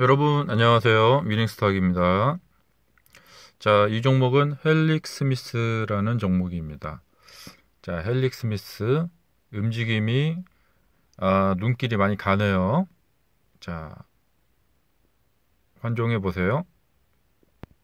여러분 안녕하세요. 미닝스탁입니다. 자, 이 종목은 헬릭 스미스라는 종목입니다. 자, 헬릭 스미스 움직임이 아, 눈길이 많이 가네요. 자, 환종해 보세요.